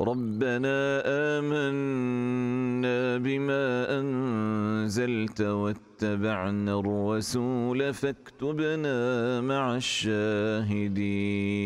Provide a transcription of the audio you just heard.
ربنا آمنا بما أنزلت واتبعنا الرسول فاكتبنا مع الشاهدين